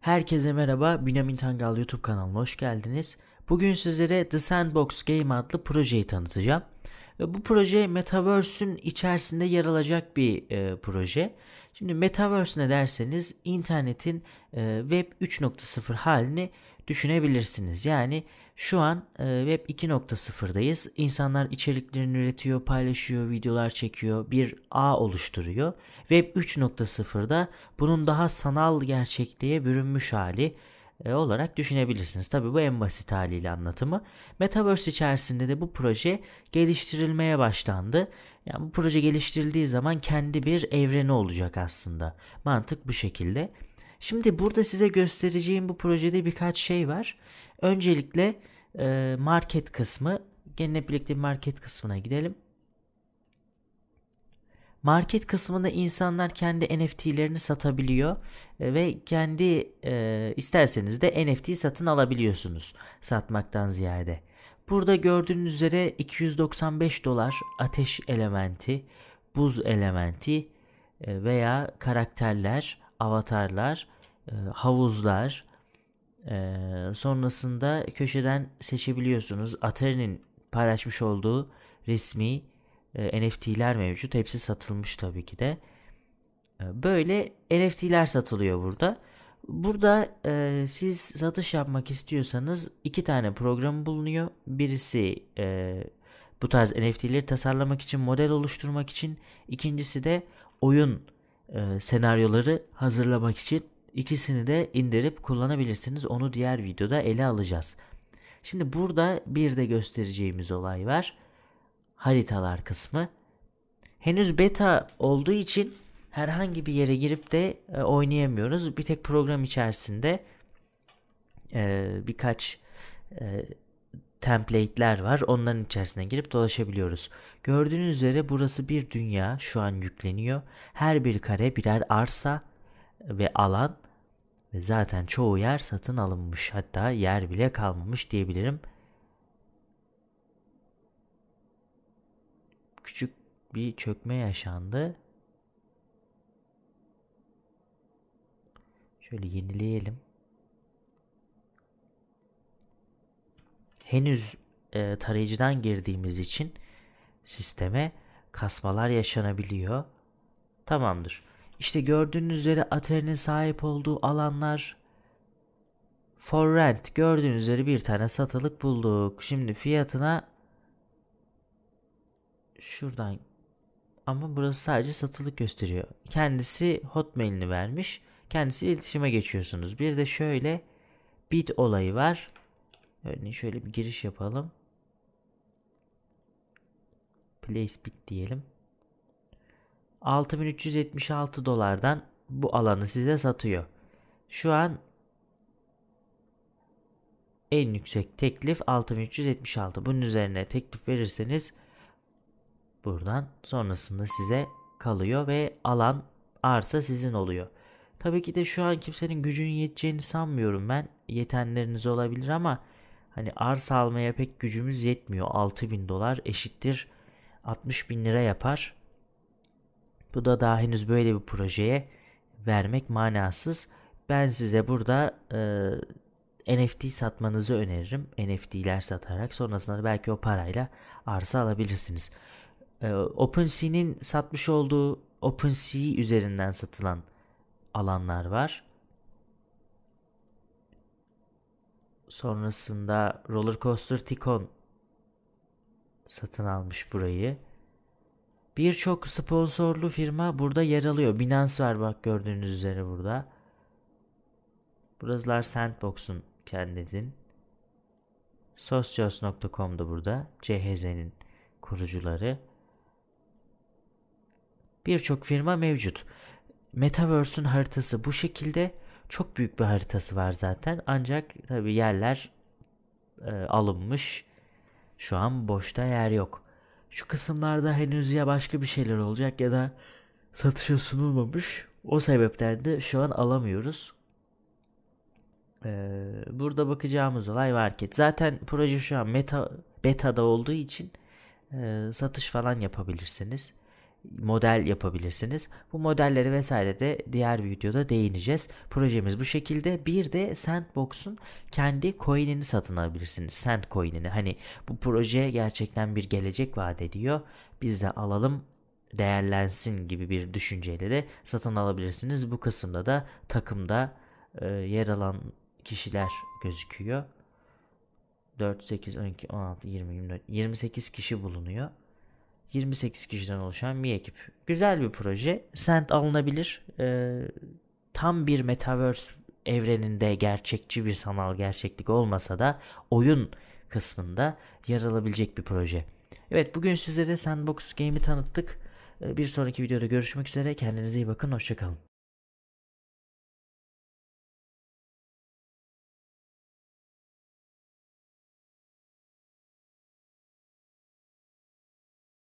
Herkese merhaba, Bünyamin Tangal YouTube kanalına hoş geldiniz. Bugün sizlere The Sandbox Game adlı projeyi tanıtacağım. Bu proje Metaverse'ün içerisinde yer alacak bir e, proje. Şimdi Metaverse ne derseniz internetin e, Web 3.0 halini düşünebilirsiniz. Yani şu an e, Web 2.0'dayız. İnsanlar içeriklerini üretiyor, paylaşıyor, videolar çekiyor, bir ağ oluşturuyor. Web 3.0'da bunun daha sanal gerçekliğe bürünmüş hali e, olarak düşünebilirsiniz. Tabi bu en basit haliyle anlatımı. Metaverse içerisinde de bu proje geliştirilmeye başlandı. Yani bu proje geliştirildiği zaman kendi bir evreni olacak aslında. Mantık bu şekilde. Şimdi burada size göstereceğim bu projede birkaç şey var. Öncelikle ee, market kısmı. Gelin hep birlikte market kısmına gidelim. Market kısmında insanlar kendi NFT'lerini satabiliyor e, ve kendi e, isterseniz de NFT satın alabiliyorsunuz satmaktan ziyade. Burada gördüğünüz üzere 295 dolar ateş elementi, buz elementi e, veya karakterler, avatarlar, e, havuzlar, e, sonrasında köşeden seçebiliyorsunuz. Atari'nin paylaşmış olduğu resmi e, NFT'ler mevcut. Hepsi satılmış tabii ki de. E, böyle NFT'ler satılıyor burada. Burada e, siz satış yapmak istiyorsanız iki tane program bulunuyor. Birisi e, bu tarz NFT'leri tasarlamak için, model oluşturmak için. İkincisi de oyun e, senaryoları hazırlamak için İkisini de indirip kullanabilirsiniz. Onu diğer videoda ele alacağız. Şimdi burada bir de göstereceğimiz olay var. Haritalar kısmı. Henüz beta olduğu için herhangi bir yere girip de e, oynayamıyoruz. Bir tek program içerisinde e, birkaç e, template'ler var. Onların içerisine girip dolaşabiliyoruz. Gördüğünüz üzere burası bir dünya şu an yükleniyor. Her bir kare birer arsa ve alan ve zaten çoğu yer satın alınmış hatta yer bile kalmamış diyebilirim. Küçük bir çökme yaşandı. Şöyle yenileyelim. Henüz e, tarayıcıdan girdiğimiz için sisteme kasmalar yaşanabiliyor. Tamamdır. İşte gördüğünüz üzere Atari'nin sahip olduğu alanlar for rent gördüğünüz üzere bir tane satılık bulduk. Şimdi fiyatına şuradan ama burası sadece satılık gösteriyor. Kendisi hotmailini vermiş. Kendisi iletişime geçiyorsunuz. Bir de şöyle bit olayı var. Örneğin şöyle bir giriş yapalım. Place bit diyelim. 6376 dolardan bu alanı size satıyor. Şu an en yüksek teklif 6376. Bunun üzerine teklif verirseniz buradan sonrasında size kalıyor ve alan arsa sizin oluyor. Tabii ki de şu an kimsenin gücünün yeteceğini sanmıyorum ben. Yetenleriniz olabilir ama hani arsa almaya pek gücümüz yetmiyor. 6000 dolar eşittir 60 bin lira yapar. Bu da daha henüz böyle bir projeye vermek manasız. Ben size burada e, NFT satmanızı öneririm. NFT'ler satarak sonrasında belki o parayla arsa alabilirsiniz. E, OpenSea'nin satmış olduğu OpenSea üzerinden satılan alanlar var. Sonrasında Rollercoaster Tycoon satın almış burayı. Birçok sponsorlu firma burada yer alıyor. Binance var bak gördüğünüz üzere burada. Buralar Sandbox'un kendinin. Socios.com'da burada. CHZ'nin kurucuları. Birçok firma mevcut. Metaverse'ün haritası bu şekilde. Çok büyük bir haritası var zaten. Ancak tabi yerler e, alınmış. Şu an boşta yer yok şu kısımlarda henüz ya başka bir şeyler olacak ya da satışa sunulmamış. O sebepten de şu an alamıyoruz. Ee, burada bakacağımız olay market. Zaten proje şu an meta, beta'da olduğu için e, satış falan yapabilirsiniz model yapabilirsiniz. Bu modelleri vesaire de diğer bir videoda değineceğiz. Projemiz bu şekilde. Bir de Sandbox'un kendi coin'ini satın alabilirsiniz. Sand coin'ini. Hani bu proje gerçekten bir gelecek vaat ediyor. Biz de alalım değerlensin gibi bir düşünceyle de satın alabilirsiniz. Bu kısımda da takımda e, yer alan kişiler gözüküyor. 4, 8, 12, 16, 20, 24, 28 kişi bulunuyor. 28 kişiden oluşan bir ekip. Güzel bir proje. Sent alınabilir. Ee, tam bir metaverse evreninde gerçekçi bir sanal gerçeklik olmasa da oyun kısmında yer alabilecek bir proje. Evet bugün sizlere Sandbox Game'i tanıttık. Ee, bir sonraki videoda görüşmek üzere. Kendinize iyi bakın. Hoşçakalın.